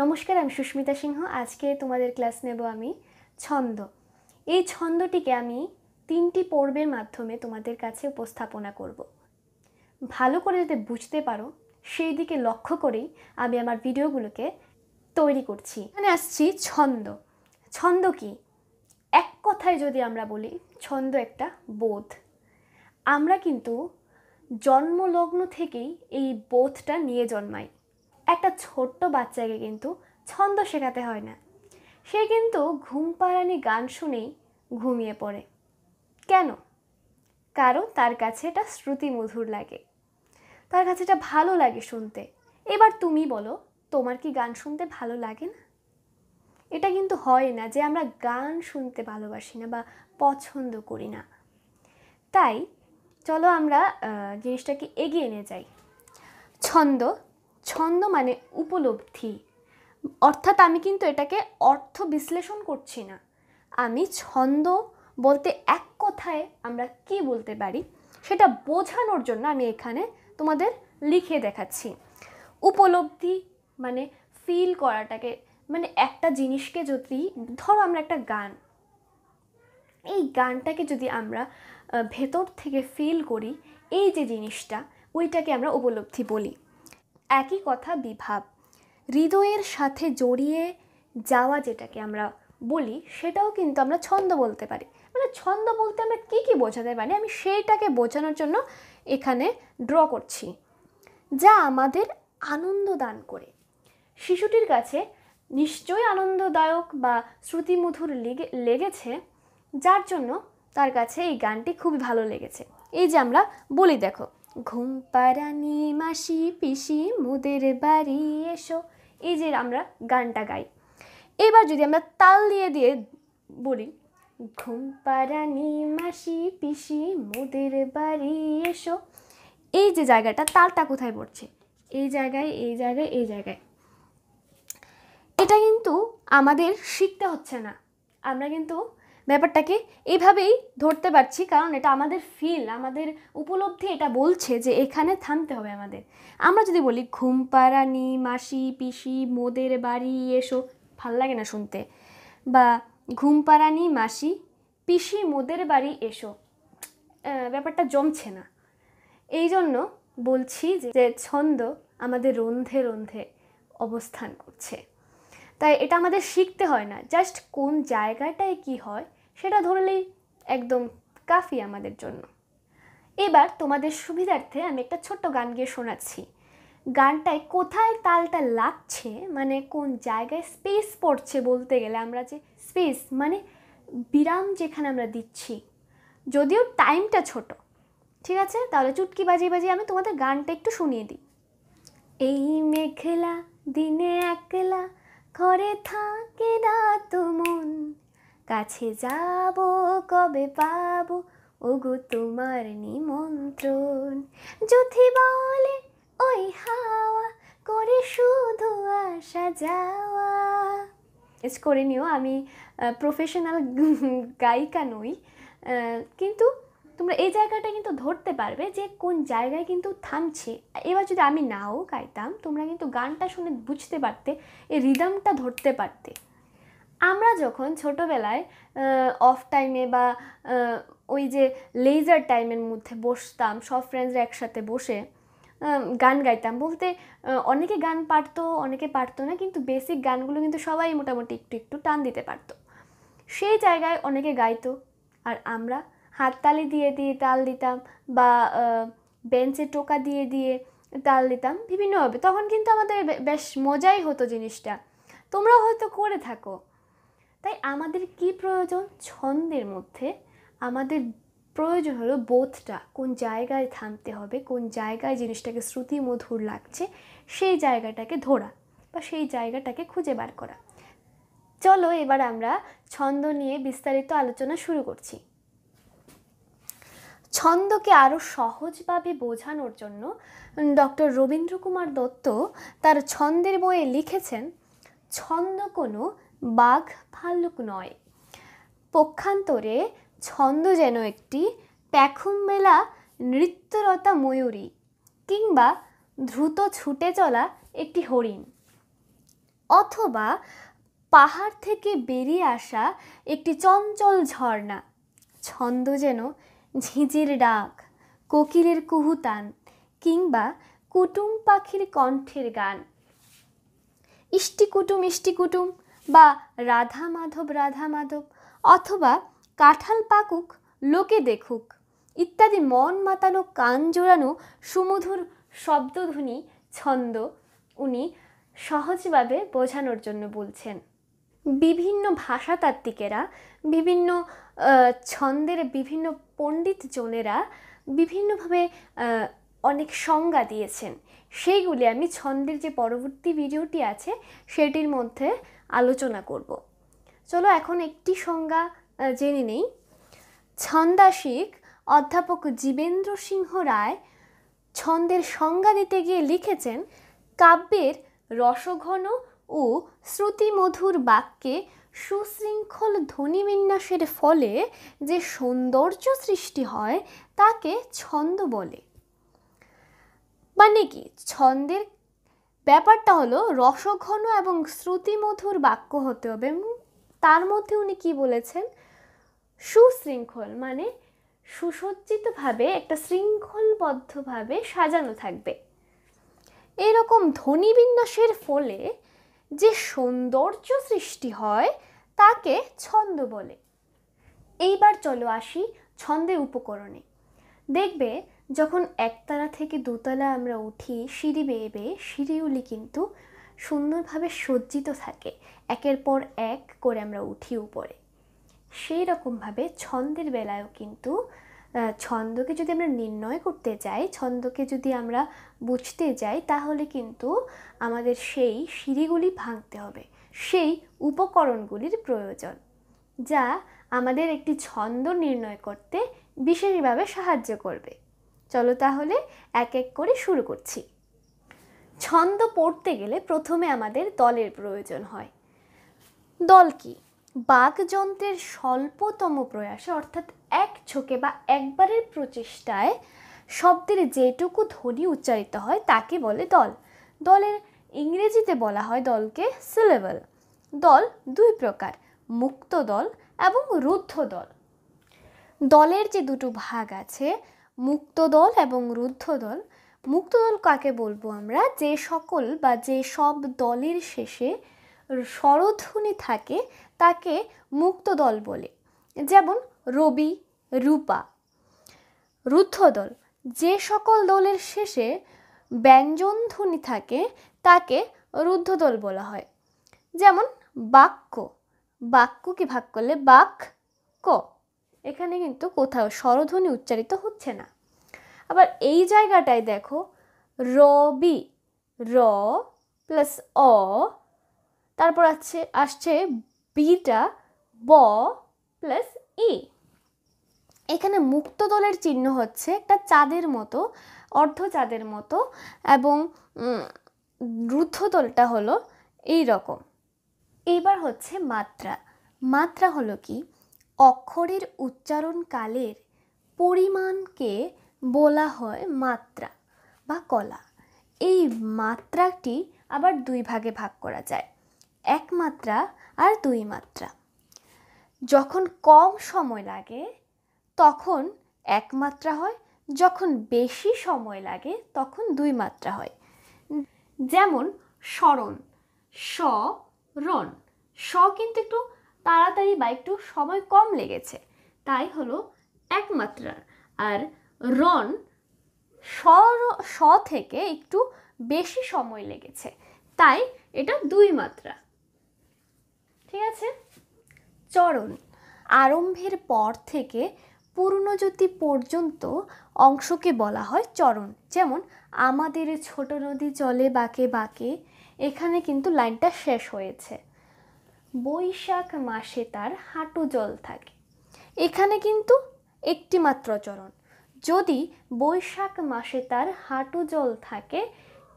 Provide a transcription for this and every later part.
নমস্কার আমি সুস্মিতা সিংহ আজকে তোমাদের ক্লাস নেব আমি ছন্দ এই ছন্দটিকে আমি তিনটি পর্বের মাধ্যমে তোমাদের কাছে উপস্থাপনা করব। ভালো করে যাতে বুঝতে পারো সেই দিকে লক্ষ্য করেই আমি আমার ভিডিওগুলোকে তৈরি করছি এখানে আসছি ছন্দ ছন্দ কি এক কথায় যদি আমরা বলি ছন্দ একটা বোধ আমরা কিন্তু জন্মলগ্ন থেকেই এই বোধটা নিয়ে জন্মাই একটা ছোট্ট বাচ্চাকে কিন্তু ছন্দ শেখাতে হয় না সে কিন্তু ঘুম পাড়ানি গান শুনেই ঘুমিয়ে পড়ে কেন কারণ তার কাছে এটা শ্রুতিমধুর লাগে তার কাছে এটা ভালো লাগে শুনতে এবার তুমি বলো তোমার কি গান শুনতে ভালো লাগে না এটা কিন্তু হয় না যে আমরা গান শুনতে ভালোবাসি না বা পছন্দ করি না তাই চলো আমরা জিনিসটাকে এগিয়ে নিয়ে যাই ছন্দ ছন্দ মানে উপলব্ধি অর্থাৎ আমি কিন্তু এটাকে অর্থ বিশ্লেষণ করছি না আমি ছন্দ বলতে এক কথায় আমরা কি বলতে পারি সেটা বোঝানোর জন্য আমি এখানে তোমাদের লিখে দেখাচ্ছি উপলব্ধি মানে ফিল করাটাকে মানে একটা জিনিসকে যদি ধরো আমরা একটা গান এই গানটাকে যদি আমরা ভেতর থেকে ফিল করি এই যে জিনিসটা ওইটাকে আমরা উপলব্ধি বলি একই কথা বিভাব হৃদয়ের সাথে জড়িয়ে যাওয়া যেটাকে আমরা বলি সেটাও কিন্তু আমরা ছন্দ বলতে পারি মানে ছন্দ বলতে আমরা কী কী বোঝাতে পারি আমি সেইটাকে বোঝানোর জন্য এখানে ড্র করছি যা আমাদের আনন্দ দান করে শিশুটির কাছে নিশ্চয়ই আনন্দদায়ক বা শ্রুতিমধুর লেগে লেগেছে যার জন্য তার কাছে এই গানটি খুবই ভালো লেগেছে এই যে আমরা বলি দেখো ঘুম পারানি মাসি পিসি মুদের বাড়ি এসো এই যে আমরা গানটা গাই এবার যদি আমরা তাল দিয়ে দিয়ে বলি ঘুম পারানি মাসি পিসি মুদের বাড়ি এসো এই যে জায়গাটা তালটা কোথায় পড়ছে এই জায়গায় এই জায়গায় এই জায়গায় এটা কিন্তু আমাদের শিখতে হচ্ছে না আমরা কিন্তু ব্যাপারটাকে এইভাবেই ধরতে পারছি কারণ এটা আমাদের ফিল আমাদের উপলব্ধি এটা বলছে যে এখানে থামতে হবে আমাদের আমরা যদি বলি ঘুম পাড়ানি মাসি পিসি মোদের বাড়ি এসো ভাল লাগে না শুনতে বা ঘুম পাড়ানি মাসি পিসি মোদের বাড়ি এসো ব্যাপারটা জমছে না এই জন্য বলছি যে ছন্দ আমাদের রন্ধে রন্ধে অবস্থান করছে তাই এটা আমাদের শিখতে হয় না জাস্ট কোন জায়গাটায় কি হয় সেটা ধরলেই একদম কাফি আমাদের জন্য এবার তোমাদের সুবিধার্থে আমি একটা ছোট্ট গান গিয়ে শোনাচ্ছি গানটায় কোথায় তালটা লাগছে মানে কোন জায়গায় স্পেস পড়ছে বলতে গেলে আমরা যে স্পেস মানে বিরাম যেখানে আমরা দিচ্ছি যদিও টাইমটা ছোট ঠিক আছে তাহলে চুটকি বাজিয়ে বাজিয়ে আমি তোমাদের গানটা একটু শুনিয়ে দিই এই মেখেলা দিনে একলা ঘরে থাকে না তো মন কাছে যাব কবে পাবো ওগো তোমার নিমন্ত্রণ যুথি বলে ওই হাওয়া করে শুধু আসা যাওয়া এস করে নিও আমি প্রফেশনাল গায়িকা নই কিন্তু তোমরা এই জায়গাটা কিন্তু ধরতে পারবে যে কোন জায়গায় কিন্তু থামছে এবার যদি আমি নাও গাইতাম তোমরা কিন্তু গানটা শুনে বুঝতে পারতে এই রিদমটা ধরতে পারতে আমরা যখন ছোটোবেলায় অফ টাইমে বা ওই যে লেজার টাইমের মধ্যে বসতাম সব ফ্রেন্ডসরা একসাথে বসে গান গাইতাম বলতে অনেকে গান পারতো অনেকে পারতো না কিন্তু বেসিক গানগুলো কিন্তু সবাই মোটামুটি একটু একটু টান দিতে পারতো সেই জায়গায় অনেকে গাইতো আর আমরা হাততালি দিয়ে দিয়ে তাল দিতাম বা বেঞ্চে টোকা দিয়ে দিয়ে তাল দিতাম বিভিন্নভাবে তখন কিন্তু আমাদের বেশ মজাই হতো জিনিসটা তোমরাও হয়তো করে থাকো তাই আমাদের কি প্রয়োজন ছন্দের মধ্যে আমাদের প্রয়োজন হলো বোধটা কোন জায়গায় থামতে হবে কোন জায়গায় জিনিসটাকে শ্রুতি মধুর লাগছে সেই জায়গাটাকে ধরা বা সেই জায়গাটাকে খুঁজে বার করা চলো এবার আমরা ছন্দ নিয়ে বিস্তারিত আলোচনা শুরু করছি ছন্দকে আরও সহজভাবে বোঝানোর জন্য ডক্টর রবীন্দ্র কুমার দত্ত তার ছন্দের বইয়ে লিখেছেন ছন্দ কোনো বাঘ ভাল্লুক নয় পক্ষান্তরে ছন্দ যেন একটি প্যাখুম মেলা নৃত্যরতা ময়ূরী কিংবা দ্রুত ছুটে চলা একটি হরিণ অথবা পাহাড় থেকে বেরিয়ে আসা একটি চঞ্চল ঝর্ণা ছন্দ যেন ঝিঁঝির ডাক কোকিলের কুহুতান কিংবা কুটুম পাখির কণ্ঠের গান ইষ্টি কুটুম ইষ্টি কুটুম বা রাধা মাধব রাধা মাধব অথবা কাঁঠাল পাকুক লোকে দেখুক ইত্যাদি মন মাতানো কান জোড়ানো সুমধুর শব্দধ্বনি ছন্দ উনি সহজভাবে বোঝানোর জন্য বলছেন বিভিন্ন ভাষাতাত্ত্বিকেরা বিভিন্ন ছন্দের বিভিন্ন পণ্ডিতজনেরা বিভিন্নভাবে অনেক সংজ্ঞা দিয়েছেন সেইগুলি আমি ছন্দের যে পরবর্তী ভিডিওটি আছে সেটির মধ্যে আলোচনা করব চলো এখন একটি সংজ্ঞা জেনে নেই ছন্দাসিক অধ্যাপক জীবেন্দ্র সিংহ রায় ছন্দের সংজ্ঞা দিতে গিয়ে লিখেছেন কাব্যের রসঘন ও শ্রুতিমধুর বাক্যে সুশৃঙ্খল ধ্বনিবিন্যাসের ফলে যে সৌন্দর্য সৃষ্টি হয় তাকে ছন্দ বলে মানে কি ছন্দের ব্যাপারটা হলো রসঘন এবং শ্রুতিমধুর বাক্য হতে হবে তার মধ্যে উনি কি বলেছেন সুশৃঙ্খল মানে সুসজ্জিতভাবে একটা শৃঙ্খলবদ্ধভাবে সাজানো থাকবে এরকম ধ্বনিবিন্যাসের ফলে যে সৌন্দর্য সৃষ্টি হয় তাকে ছন্দ বলে এইবার চলো আসি ছন্দের উপকরণে দেখবে যখন একতলা থেকে দোতলা আমরা উঠি সিঁড়ি বেয়ে বেয়ে সিঁড়িগুলি কিন্তু সুন্দরভাবে সজ্জিত থাকে একের পর এক করে আমরা উঠি উপরে সেই রকমভাবে ছন্দের বেলায়ও কিন্তু ছন্দকে যদি আমরা নির্ণয় করতে চাই ছন্দকে যদি আমরা বুঝতে যাই তাহলে কিন্তু আমাদের সেই সিঁড়িগুলি ভাঙতে হবে সেই উপকরণগুলির প্রয়োজন যা আমাদের একটি ছন্দ নির্ণয় করতে বিশেষভাবে সাহায্য করবে চলো তাহলে এক এক করে শুরু করছি ছন্দ পড়তে গেলে প্রথমে আমাদের দলের প্রয়োজন হয় দল কি বাকযন্ত্রের স্বল্পতম প্রয়াসে অর্থাৎ এক ছোকে বা একবারের প্রচেষ্টায় শব্দের যেটুকু ধ্বনি উচ্চারিত হয় তাকে বলে দল দলের ইংরেজিতে বলা হয় দলকে সিলেবল দল দুই প্রকার মুক্ত দল এবং রুদ্ধ দল দলের যে দুটো ভাগ আছে মুক্ত দল এবং রুদ্ধ দল মুক্ত দল কাকে বলবো আমরা যে সকল বা যে সব দলের শেষে স্বরধ্বনি থাকে তাকে মুক্ত দল বলে যেমন রবি রূপা রুদ্ধ দল যে সকল দলের শেষে ব্যঞ্জনধ্বনি থাকে তাকে রুদ্ধদল বলা হয় যেমন বাক্য বাক্য কি ভাগ করলে বাক ক এখানে কিন্তু কোথাও স্বরধ্বনি উচ্চারিত হচ্ছে না আবার এই জায়গাটায় দেখো র বি র প্লাস অ তারপর আছে আসছে বিটা ব প্লাস ই এখানে মুক্ত দলের চিহ্ন হচ্ছে একটা চাঁদের মতো অর্ধচাঁদের মতো এবং রুদ্ধদলটা হলো এই রকম এবার হচ্ছে মাত্রা মাত্রা হলো কি অক্ষরের উচ্চারণকালের পরিমাণকে বলা হয় মাত্রা বা কলা এই মাত্রাটি আবার দুই ভাগে ভাগ করা যায় এক মাত্রা আর দুই মাত্রা যখন কম সময় লাগে তখন এক মাত্রা হয় যখন বেশি সময় লাগে তখন দুই মাত্রা হয় যেমন স্মরণ স রণ স কিন্তু একটু তাড়াতাড়ি বা একটু সময় কম লেগেছে তাই হলো এক মাত্রা আর রণ স স থেকে একটু বেশি সময় লেগেছে তাই এটা দুই মাত্রা ঠিক আছে চরণ আরম্ভের পর থেকে পূর্ণজ্যোতি পর্যন্ত অংশকে বলা হয় চরণ যেমন আমাদের ছোট নদী চলে বাঁকে বাঁকে এখানে কিন্তু লাইনটা শেষ হয়েছে বৈশাখ মাসে তার হাঁটু জল থাকে এখানে কিন্তু একটি মাত্র চরণ যদি বৈশাখ মাসে তার হাঁটু জল থাকে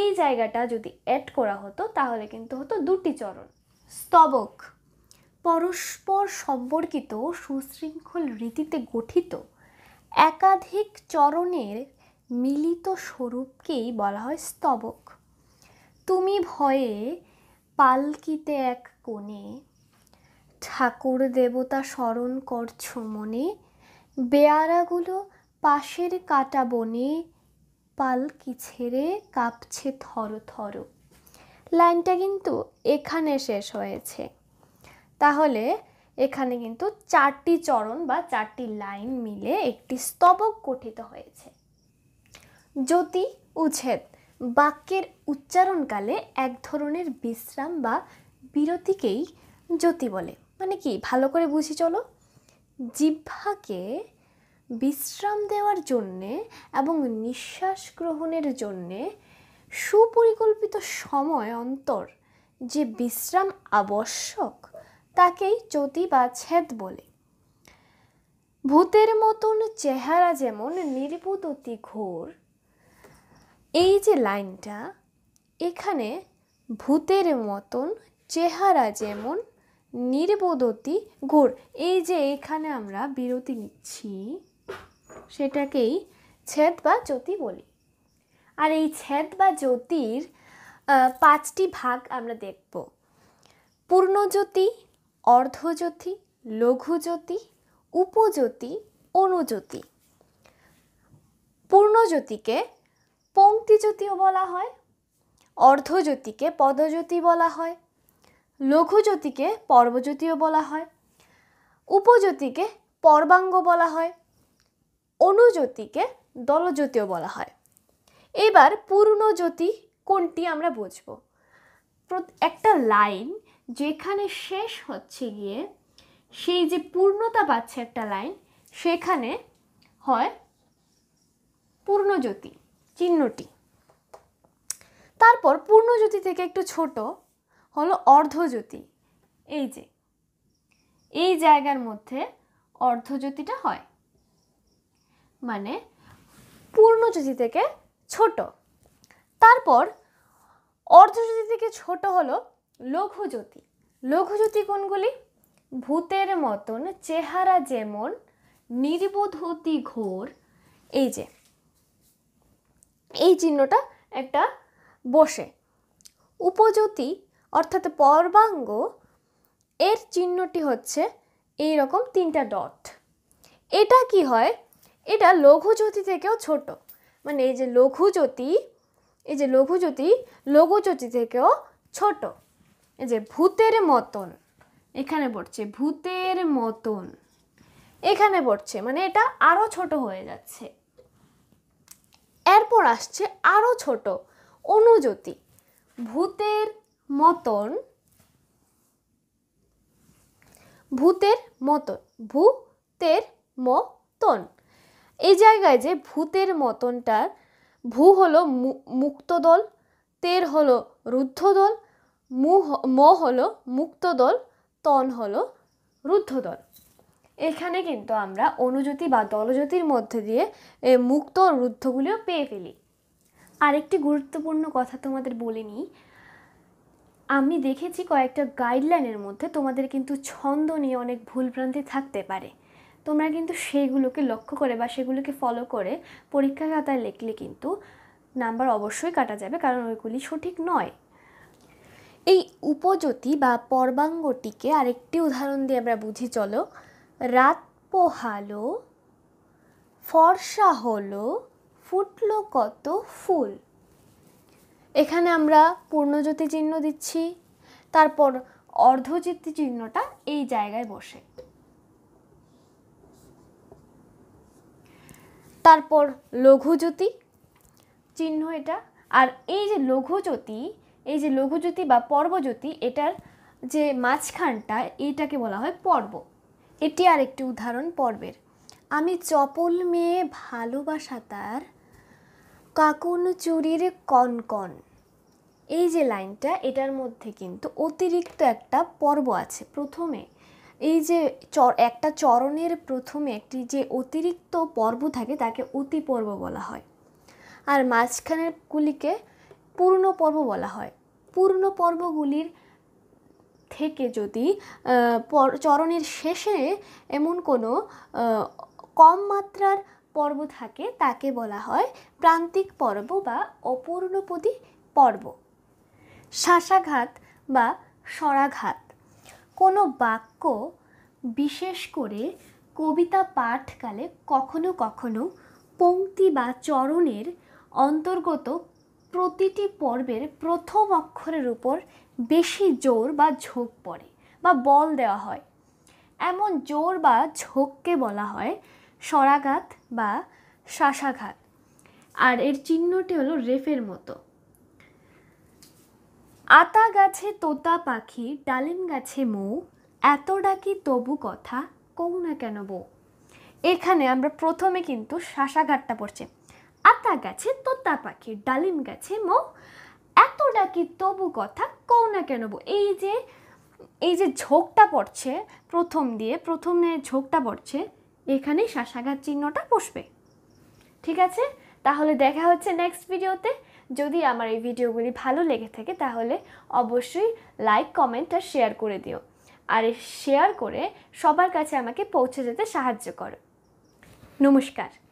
এই জায়গাটা যদি অ্যাড করা হতো তাহলে কিন্তু হতো দুটি চরণ স্তবক পরস্পর সম্পর্কিত সুশৃঙ্খল রীতিতে গঠিত একাধিক চরণের মিলিত স্বরূপকেই বলা হয় স্তবক তুমি ভয়ে পালকিতে এক কোণে ঠাকুর দেবতা স্মরণ করছ মনে বেয়ারাগুলো পাশের কাটা বনে পালকি ছেড়ে কাঁপছে থর থর লাইনটা কিন্তু এখানে শেষ হয়েছে তাহলে এখানে কিন্তু চারটি চরণ বা চারটি লাইন মিলে একটি স্তবক গঠিত হয়েছে জ্যোতি উচ্ছেদ বাক্যের উচ্চারণকালে এক ধরনের বিশ্রাম বা বিরতিকেই জ্যোতি বলে মানে কি ভালো করে বুঝি চলো জিহ্বাকে বিশ্রাম দেওয়ার জন্যে এবং নিঃশ্বাস গ্রহণের জন্যে সুপরিকল্পিত সময় অন্তর যে বিশ্রাম আবশ্যক তাকেই চতি বা ছেদ বলে ভূতের মতন চেহারা যেমন নির্বুত অতি ঘোর এই যে লাইনটা এখানে ভূতের মতন চেহারা যেমন নির্বোধতি ঘোর এই যে এখানে আমরা বিরতি নিচ্ছি সেটাকেই ছেদ বা জ্যোতি বলি আর এই ছেদ বা জ্যোতির পাঁচটি ভাগ আমরা দেখব পূর্ণজ্যোতি অর্ধজ্যোতি লঘুজ্যোতি উপজ্যোতি অনুজ্যোতি পূর্ণজ্যোতিকে পঙ্ক্তিজ্যোতিও বলা হয় অর্ধজ্যোতিকে পদজ্যোতি বলা হয় লঘুজ্যোতিকে পর্বজ্যোতিও বলা হয় উপজ্যোতিকে পর্বাঙ্গ বলা হয় অনুজ্যোতিকে দলজ্যোতিও বলা হয় এবার পূর্ণজ্যোতি কোনটি আমরা বুঝব একটা লাইন যেখানে শেষ হচ্ছে গিয়ে সেই যে পূর্ণতা পাচ্ছে একটা লাইন সেখানে হয় পূর্ণজ্যোতি চিহ্নটি তারপর পূর্ণজ্যোতি থেকে একটু ছোট হলো অর্ধজ্যোতি এই যে এই জায়গার মধ্যে অর্ধজ্যোতিটা হয় মানে পূর্ণজ্যোতি থেকে ছোট তারপর অর্ধজ্যোতি থেকে ছোট হলো লঘুজ্যোতি লঘুজ্যোতি কোনগুলি ভূতের মতন চেহারা যেমন নির্বোধতি ঘোর এই যে এই চিহ্নটা একটা বসে উপজ্যোতি অর্থাৎ পর্বাঙ্গ এর চিহ্নটি হচ্ছে এই রকম তিনটা ডট এটা কি হয় এটা লঘুজ্যোতি থেকেও ছোট মানে এই যে লঘুজ্যোতি এই যে লঘুজ্যোতি লঘুজ্যোতি থেকেও ছোট এই যে ভূতের মতন এখানে পড়ছে ভূতের মতন এখানে পড়ছে মানে এটা আরও ছোট হয়ে যাচ্ছে এরপর আসছে আরও ছোট অনুজ্যোতি ভূতের মতন ভূতের মতন ভূতের মতন এই জায়গায় যে ভূতের মতনটার ভূ হলো মুক্তদল তের হলো রুদ্ধদল মু মো হলো মুক্তদল তন হলো রুদ্ধদল এখানে কিন্তু আমরা অনুজতি বা দলজতির মধ্যে দিয়ে মুক্ত রুদ্ধগুলিও পেয়ে ফেলি আরেকটি গুরুত্বপূর্ণ কথা তোমাদের বলে নিই আমি দেখেছি কয়েকটা গাইডলাইনের মধ্যে তোমাদের কিন্তু ছন্দ নিয়ে অনেক ভুলভ্রান্তি থাকতে পারে তোমরা কিন্তু সেইগুলোকে লক্ষ্য করে বা সেগুলোকে ফলো করে পরীক্ষা খাতায় লিখলে কিন্তু নাম্বার অবশ্যই কাটা যাবে কারণ ওইগুলি সঠিক নয় এই উপজ্যোতি বা পর্বাঙ্গটিকে আরেকটি উদাহরণ দিয়ে আমরা বুঝি চলো রাত পোহালো ফর্সা হলো ফুটলো কত ফুল এখানে আমরা পূর্ণজ্যোতি চিহ্ন দিচ্ছি তারপর অর্ধজ্যোতি চিহ্নটা এই জায়গায় বসে তারপর লঘুজ্যোতি চিহ্ন এটা আর এই যে লঘুজ্যোতি এই যে লঘুজ্যোতি বা পর্বজ্যোতি এটার যে মাঝখানটা এইটাকে বলা হয় পর্ব এটি আর একটি উদাহরণ পর্বের আমি চপল মেয়ে ভালোবাসা তার কাকুন চুরির কনকন এই যে লাইনটা এটার মধ্যে কিন্তু অতিরিক্ত একটা পর্ব আছে প্রথমে এই যে চর একটা চরণের প্রথমে একটি যে অতিরিক্ত পর্ব থাকে তাকে অতি পর্ব বলা হয় আর মাঝখানের গুলিকে পূর্ণ পর্ব বলা হয় পূর্ণ পর্বগুলির থেকে যদি চরণের শেষে এমন কোনো কম মাত্রার পর্ব থাকে তাকে বলা হয় প্রান্তিক পর্ব বা অপূর্ণপদী পর্ব শাসাঘাত বা সরাঘাত কোনো বাক্য বিশেষ করে কবিতা পাঠকালে কখনো কখনো পঙ্ক্তি বা চরণের অন্তর্গত প্রতিটি পর্বের প্রথম অক্ষরের উপর বেশি জোর বা ঝোঁক পড়ে বা বল দেওয়া হয় এমন জোর বা ঝোঁককে বলা হয় সরাঘাত বা শ্বাসাঘাত আর এর চিহ্নটি হলো রেফের মতো আতা গাছে তোতা পাখি ডালিম গাছে মৌ এত ডাকি তবু কথা কৌ না কেন বউ এখানে আমরা প্রথমে কিন্তু শ্বাসাঘাতটা পড়ছি আতা গাছে তোতা পাখি ডালিম গাছে মো এত ডাকি তবু কথা কৌ না কেন এই যে এই যে ঝোঁকটা পড়ছে প্রথম দিয়ে প্রথমে ঝোঁকটা পড়ছে এখানে শাসাঘাত চিহ্নটা বসবে ঠিক আছে তাহলে দেখা হচ্ছে নেক্সট ভিডিওতে যদি আমার এই ভিডিওগুলি ভালো লেগে থাকে তাহলে অবশ্যই লাইক কমেন্ট আর শেয়ার করে দিও আর শেয়ার করে সবার কাছে আমাকে পৌঁছে যেতে সাহায্য করো নমস্কার